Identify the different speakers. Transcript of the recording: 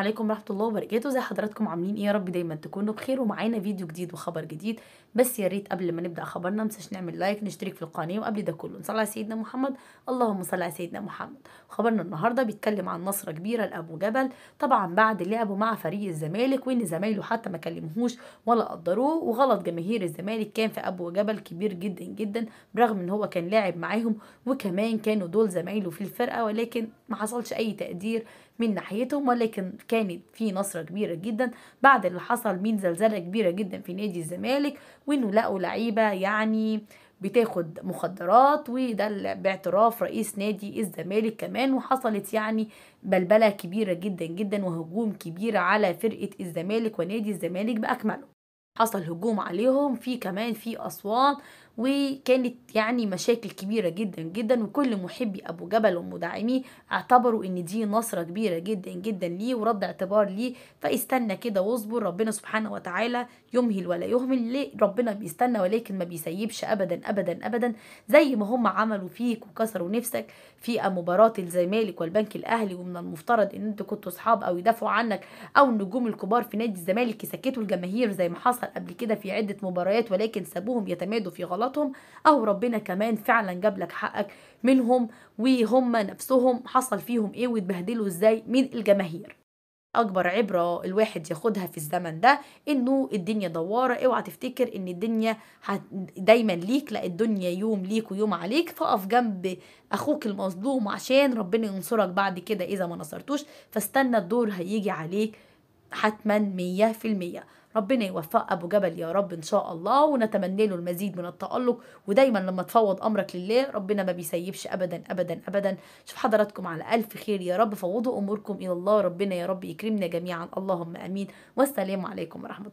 Speaker 1: عليكم ورحمة الله وبركاته زي حضراتكم عاملين ايه يا رب دايما تكونوا بخير ومعانا فيديو جديد وخبر جديد بس يا ريت قبل ما نبدا خبرنا ما تنساش نعمل لايك نشترك في القناه وقبل ده كله نصلي على سيدنا محمد اللهم صل على سيدنا محمد خبرنا النهارده بيتكلم عن نصره كبيره لابو جبل طبعا بعد لعبه مع فريق الزمالك وان زمايله حتى ما كلمهوش ولا قدروه وغلط جماهير الزمالك كان في ابو جبل كبير جدا جدا برغم ان هو كان لاعب معاهم وكمان كانوا دول زمايله في الفرقه ولكن ما حصلش اي تقدير من ناحيتهم ولكن كانت في نصرة كبيرة جدا بعد اللي حصل من زلزلة كبيرة جدا في نادي الزمالك وانه لقوا لعيبة يعني بتاخد مخدرات وده باعتراف رئيس نادي الزمالك كمان وحصلت يعني بلبلة كبيرة جدا جدا وهجوم كبير على فرقة الزمالك ونادي الزمالك بأكمله حصل هجوم عليهم في كمان في أسوان وكانت يعني مشاكل كبيرة جدا جدا وكل محبي أبو جبل ومدعميه اعتبروا إن دي نصرة كبيرة جدا جدا ليه ورد اعتبار ليه فاستنى كده واصبر ربنا سبحانه وتعالى يمهل ولا يهمل ليه ربنا بيستنى ولكن ما بيسيبش أبدا أبدا أبدا زي ما هم عملوا فيك وكسروا نفسك في مباراة الزمالك والبنك الأهلي ومن المفترض إن أنتوا كنتوا أصحاب أو يدافعوا عنك أو النجوم الكبار في نادي الزمالك يسكتوا الجماهير زي ما حصل قبل كده في عدة مباريات ولكن سابوهم يتمادوا في غلط غلطهم او ربنا كمان فعلا جاب لك حقك منهم وهم نفسهم حصل فيهم إيه واتبهدلوا إزاي من الجماهير اكبر عبره الواحد ياخدها في الزمن ده انه الدنيا دواره اوعى تفتكر ان الدنيا دايما ليك لا الدنيا يوم ليك ويوم عليك فقف جنب اخوك المظلوم عشان ربنا ينصرك بعد كده اذا ما نصرتوش فاستنى الدور هيجي عليك حتما مية في المية ربنا يوفق ابو جبل يا رب ان شاء الله ونتمنى له المزيد من التالق ودايما لما تفوض امرك لله ربنا ما بيسيبش ابدا ابدا ابدا شوف حضراتكم على الف خير يا رب فوضوا اموركم الى الله ربنا يا رب يكرمنا جميعا اللهم امين والسلام عليكم ورحمه الله